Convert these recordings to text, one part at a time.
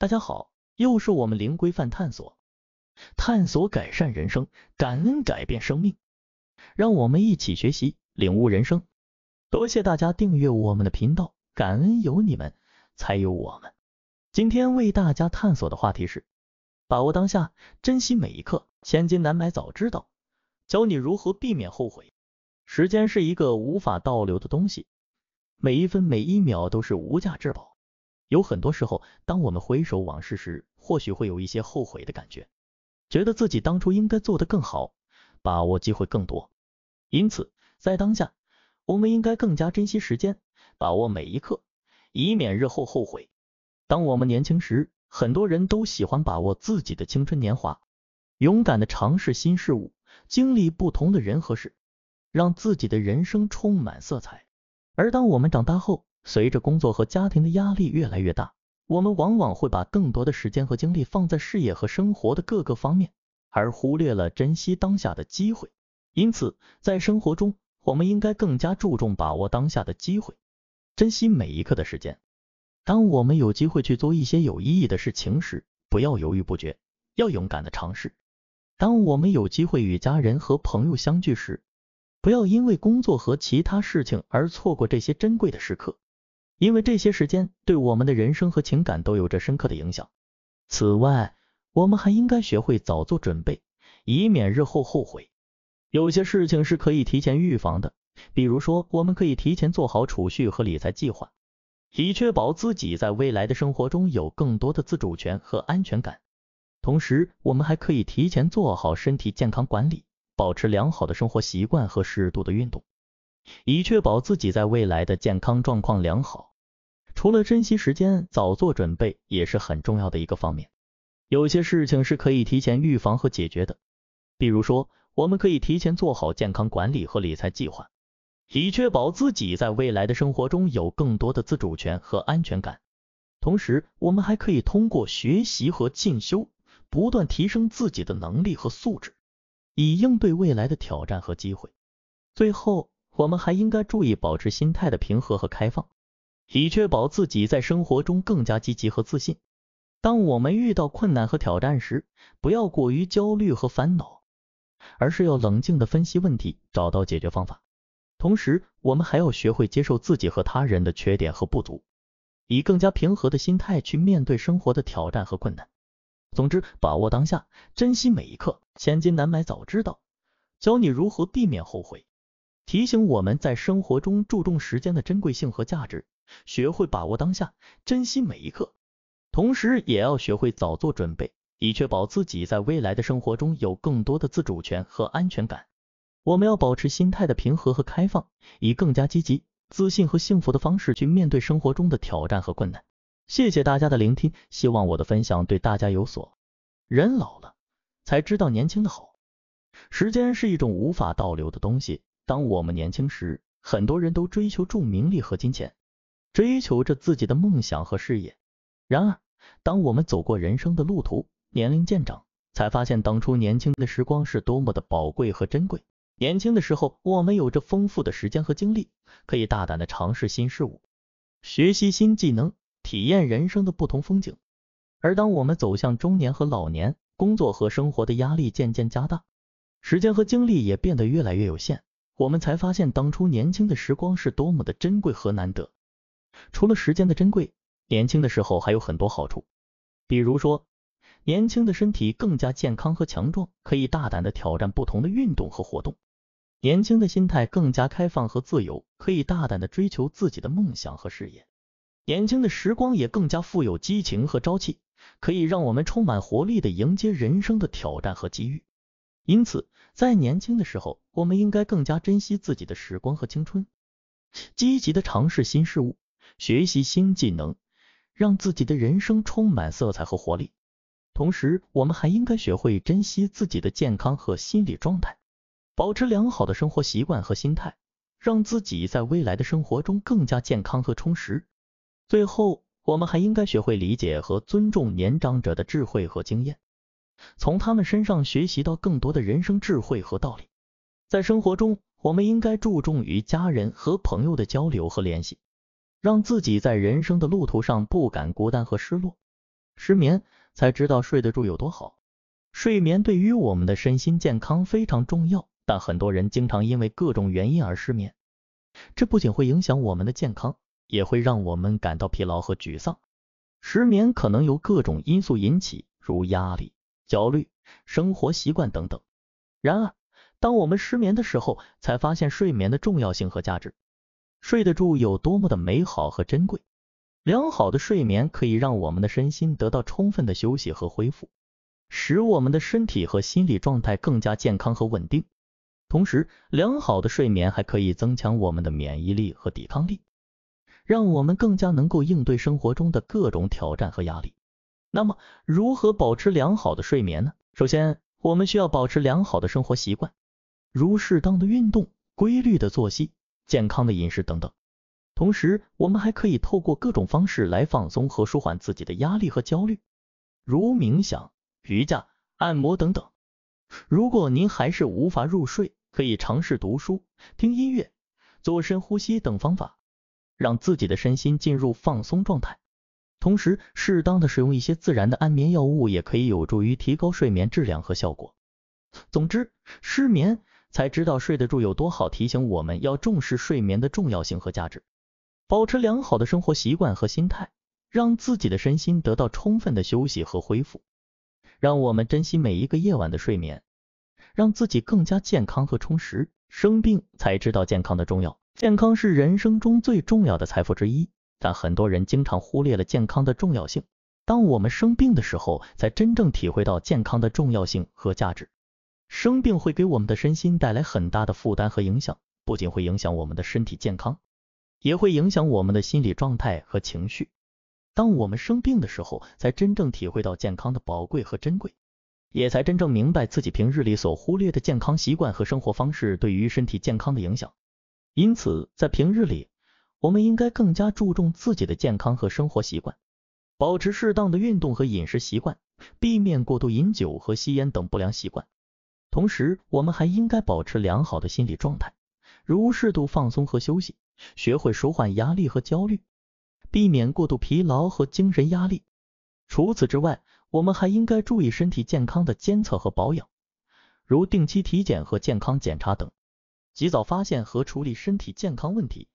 大家好，又是我们零规范探索，探索改善人生，感恩改变生命，让我们一起学习领悟人生。多谢大家订阅我们的频道，感恩有你们才有我们。今天为大家探索的话题是：把握当下，珍惜每一刻，千金难买早知道，教你如何避免后悔。时间是一个无法倒流的东西，每一分每一秒都是无价之宝。有很多时候，当我们回首往事时，或许会有一些后悔的感觉，觉得自己当初应该做的更好，把握机会更多。因此，在当下，我们应该更加珍惜时间，把握每一刻，以免日后后悔。当我们年轻时，很多人都喜欢把握自己的青春年华，勇敢的尝试新事物，经历不同的人和事，让自己的人生充满色彩。而当我们长大后，随着工作和家庭的压力越来越大，我们往往会把更多的时间和精力放在事业和生活的各个方面，而忽略了珍惜当下的机会。因此，在生活中，我们应该更加注重把握当下的机会，珍惜每一刻的时间。当我们有机会去做一些有意义的事情时，不要犹豫不决，要勇敢的尝试。当我们有机会与家人和朋友相聚时，不要因为工作和其他事情而错过这些珍贵的时刻。因为这些时间对我们的人生和情感都有着深刻的影响。此外，我们还应该学会早做准备，以免日后后悔。有些事情是可以提前预防的，比如说，我们可以提前做好储蓄和理财计划，以确保自己在未来的生活中有更多的自主权和安全感。同时，我们还可以提前做好身体健康管理，保持良好的生活习惯和适度的运动，以确保自己在未来的健康状况良好。除了珍惜时间，早做准备也是很重要的一个方面。有些事情是可以提前预防和解决的，比如说，我们可以提前做好健康管理和理财计划，以确保自己在未来的生活中有更多的自主权和安全感。同时，我们还可以通过学习和进修，不断提升自己的能力和素质，以应对未来的挑战和机会。最后，我们还应该注意保持心态的平和和开放。以确保自己在生活中更加积极和自信。当我们遇到困难和挑战时，不要过于焦虑和烦恼，而是要冷静的分析问题，找到解决方法。同时，我们还要学会接受自己和他人的缺点和不足，以更加平和的心态去面对生活的挑战和困难。总之，把握当下，珍惜每一刻，千金难买早知道，教你如何避免后悔。提醒我们在生活中注重时间的珍贵性和价值。学会把握当下，珍惜每一刻，同时也要学会早做准备，以确保自己在未来的生活中有更多的自主权和安全感。我们要保持心态的平和和开放，以更加积极、自信和幸福的方式去面对生活中的挑战和困难。谢谢大家的聆听，希望我的分享对大家有所。人老了才知道年轻的好，时间是一种无法倒流的东西。当我们年轻时，很多人都追求重名利和金钱。追求着自己的梦想和事业，然而，当我们走过人生的路途，年龄渐长，才发现当初年轻的时光是多么的宝贵和珍贵。年轻的时候，我们有着丰富的时间和精力，可以大胆的尝试新事物，学习新技能，体验人生的不同风景。而当我们走向中年和老年，工作和生活的压力渐渐加大，时间和精力也变得越来越有限，我们才发现当初年轻的时光是多么的珍贵和难得。除了时间的珍贵，年轻的时候还有很多好处，比如说，年轻的身体更加健康和强壮，可以大胆的挑战不同的运动和活动；年轻的心态更加开放和自由，可以大胆的追求自己的梦想和事业；年轻的时光也更加富有激情和朝气，可以让我们充满活力的迎接人生的挑战和机遇。因此，在年轻的时候，我们应该更加珍惜自己的时光和青春，积极的尝试新事物。学习新技能，让自己的人生充满色彩和活力。同时，我们还应该学会珍惜自己的健康和心理状态，保持良好的生活习惯和心态，让自己在未来的生活中更加健康和充实。最后，我们还应该学会理解和尊重年长者的智慧和经验，从他们身上学习到更多的人生智慧和道理。在生活中，我们应该注重与家人和朋友的交流和联系。让自己在人生的路途上不敢孤单和失落。失眠才知道睡得住有多好。睡眠对于我们的身心健康非常重要，但很多人经常因为各种原因而失眠。这不仅会影响我们的健康，也会让我们感到疲劳和沮丧。失眠可能由各种因素引起，如压力、焦虑、生活习惯等等。然而，当我们失眠的时候，才发现睡眠的重要性和价值。睡得住有多么的美好和珍贵。良好的睡眠可以让我们的身心得到充分的休息和恢复，使我们的身体和心理状态更加健康和稳定。同时，良好的睡眠还可以增强我们的免疫力和抵抗力，让我们更加能够应对生活中的各种挑战和压力。那么，如何保持良好的睡眠呢？首先，我们需要保持良好的生活习惯，如适当的运动、规律的作息。健康的饮食等等，同时我们还可以透过各种方式来放松和舒缓自己的压力和焦虑，如冥想、瑜伽、按摩等等。如果您还是无法入睡，可以尝试读书、听音乐、做深呼吸等方法，让自己的身心进入放松状态。同时，适当的使用一些自然的安眠药物，也可以有助于提高睡眠质量和效果。总之，失眠。才知道睡得住有多好，提醒我们要重视睡眠的重要性和价值，保持良好的生活习惯和心态，让自己的身心得到充分的休息和恢复，让我们珍惜每一个夜晚的睡眠，让自己更加健康和充实。生病才知道健康的重要，健康是人生中最重要的财富之一，但很多人经常忽略了健康的重要性。当我们生病的时候，才真正体会到健康的重要性和价值。生病会给我们的身心带来很大的负担和影响，不仅会影响我们的身体健康，也会影响我们的心理状态和情绪。当我们生病的时候，才真正体会到健康的宝贵和珍贵，也才真正明白自己平日里所忽略的健康习惯和生活方式对于身体健康的影响。因此，在平日里，我们应该更加注重自己的健康和生活习惯，保持适当的运动和饮食习惯，避免过度饮酒和吸烟等不良习惯。同时，我们还应该保持良好的心理状态，如适度放松和休息，学会舒缓压力和焦虑，避免过度疲劳和精神压力。除此之外，我们还应该注意身体健康的监测和保养，如定期体检和健康检查等，及早发现和处理身体健康问题，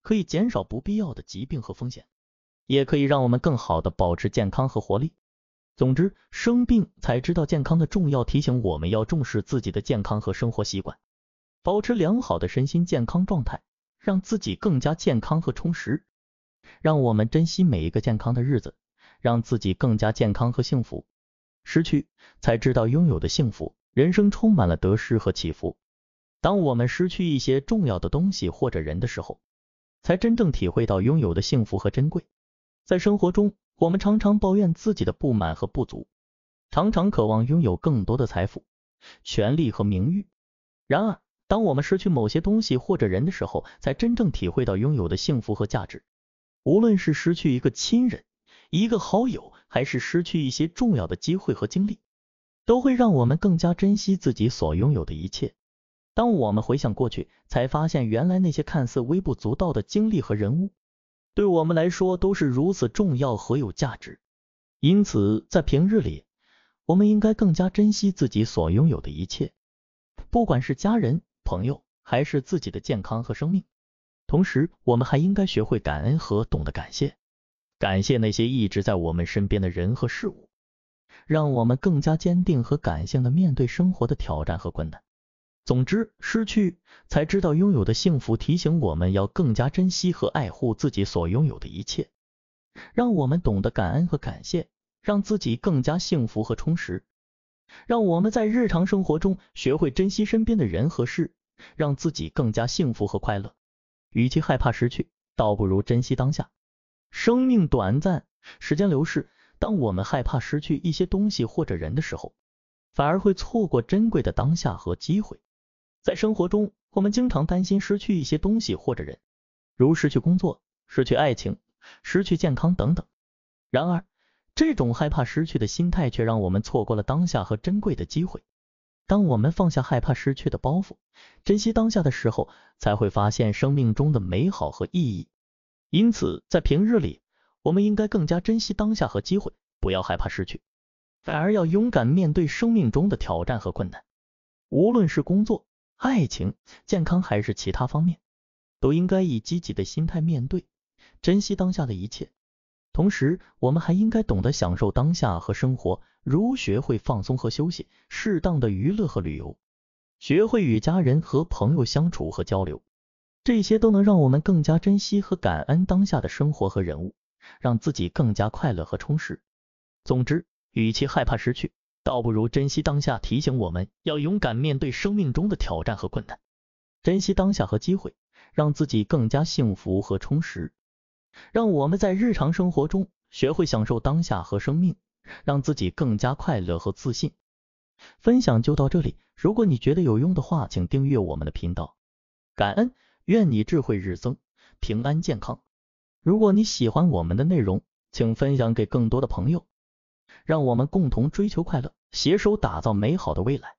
可以减少不必要的疾病和风险，也可以让我们更好的保持健康和活力。总之，生病才知道健康的重要，提醒我们要重视自己的健康和生活习惯，保持良好的身心健康状态，让自己更加健康和充实。让我们珍惜每一个健康的日子，让自己更加健康和幸福。失去才知道拥有的幸福，人生充满了得失和起伏。当我们失去一些重要的东西或者人的时候，才真正体会到拥有的幸福和珍贵。在生活中。我们常常抱怨自己的不满和不足，常常渴望拥有更多的财富、权利和名誉。然而，当我们失去某些东西或者人的时候，才真正体会到拥有的幸福和价值。无论是失去一个亲人、一个好友，还是失去一些重要的机会和经历，都会让我们更加珍惜自己所拥有的一切。当我们回想过去，才发现原来那些看似微不足道的经历和人物。对我们来说都是如此重要和有价值，因此在平日里，我们应该更加珍惜自己所拥有的一切，不管是家人、朋友，还是自己的健康和生命。同时，我们还应该学会感恩和懂得感谢，感谢那些一直在我们身边的人和事物，让我们更加坚定和感性的面对生活的挑战和困难。总之，失去才知道拥有的幸福，提醒我们要更加珍惜和爱护自己所拥有的一切，让我们懂得感恩和感谢，让自己更加幸福和充实，让我们在日常生活中学会珍惜身边的人和事，让自己更加幸福和快乐。与其害怕失去，倒不如珍惜当下。生命短暂，时间流逝，当我们害怕失去一些东西或者人的时候，反而会错过珍贵的当下和机会。在生活中，我们经常担心失去一些东西或者人，如失去工作、失去爱情、失去健康等等。然而，这种害怕失去的心态却让我们错过了当下和珍贵的机会。当我们放下害怕失去的包袱，珍惜当下的时候，才会发现生命中的美好和意义。因此，在平日里，我们应该更加珍惜当下和机会，不要害怕失去，反而要勇敢面对生命中的挑战和困难，无论是工作。爱情、健康还是其他方面，都应该以积极的心态面对，珍惜当下的一切。同时，我们还应该懂得享受当下和生活，如学会放松和休息，适当的娱乐和旅游，学会与家人和朋友相处和交流，这些都能让我们更加珍惜和感恩当下的生活和人物，让自己更加快乐和充实。总之，与其害怕失去。倒不如珍惜当下，提醒我们要勇敢面对生命中的挑战和困难，珍惜当下和机会，让自己更加幸福和充实。让我们在日常生活中学会享受当下和生命，让自己更加快乐和自信。分享就到这里，如果你觉得有用的话，请订阅我们的频道。感恩，愿你智慧日增，平安健康。如果你喜欢我们的内容，请分享给更多的朋友。让我们共同追求快乐，携手打造美好的未来。